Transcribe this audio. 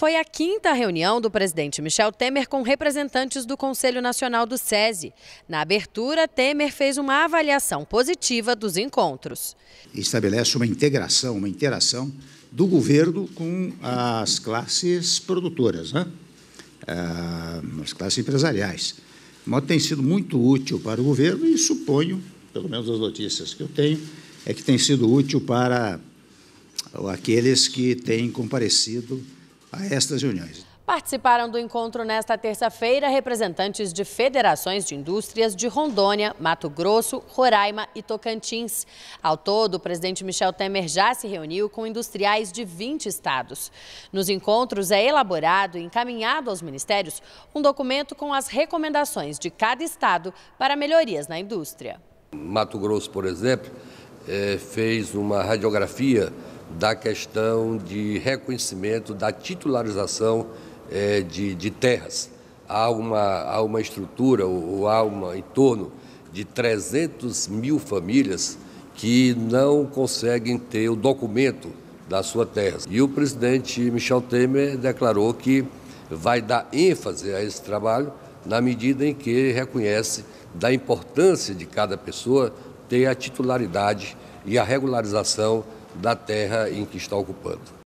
Foi a quinta reunião do presidente Michel Temer com representantes do Conselho Nacional do SESI. Na abertura, Temer fez uma avaliação positiva dos encontros. Estabelece uma integração, uma interação do governo com as classes produtoras, né? Ah, as classes empresariais. Mas tem sido muito útil para o governo e suponho, pelo menos as notícias que eu tenho, é que tem sido útil para aqueles que têm comparecido a estas reuniões. Participaram do encontro nesta terça-feira representantes de federações de indústrias de Rondônia, Mato Grosso, Roraima e Tocantins. Ao todo, o presidente Michel Temer já se reuniu com industriais de 20 estados. Nos encontros é elaborado e encaminhado aos ministérios um documento com as recomendações de cada estado para melhorias na indústria. Mato Grosso, por exemplo, eh, fez uma radiografia da questão de reconhecimento da titularização é, de, de, terras. Há uma, há uma estrutura, ou, há uma, em torno de 300 mil famílias que não conseguem ter o documento da sua terra. E o presidente Michel Temer declarou que vai dar ênfase a esse trabalho na medida em que reconhece da importância de cada pessoa ter a titularidade e a regularização da terra em que está ocupando.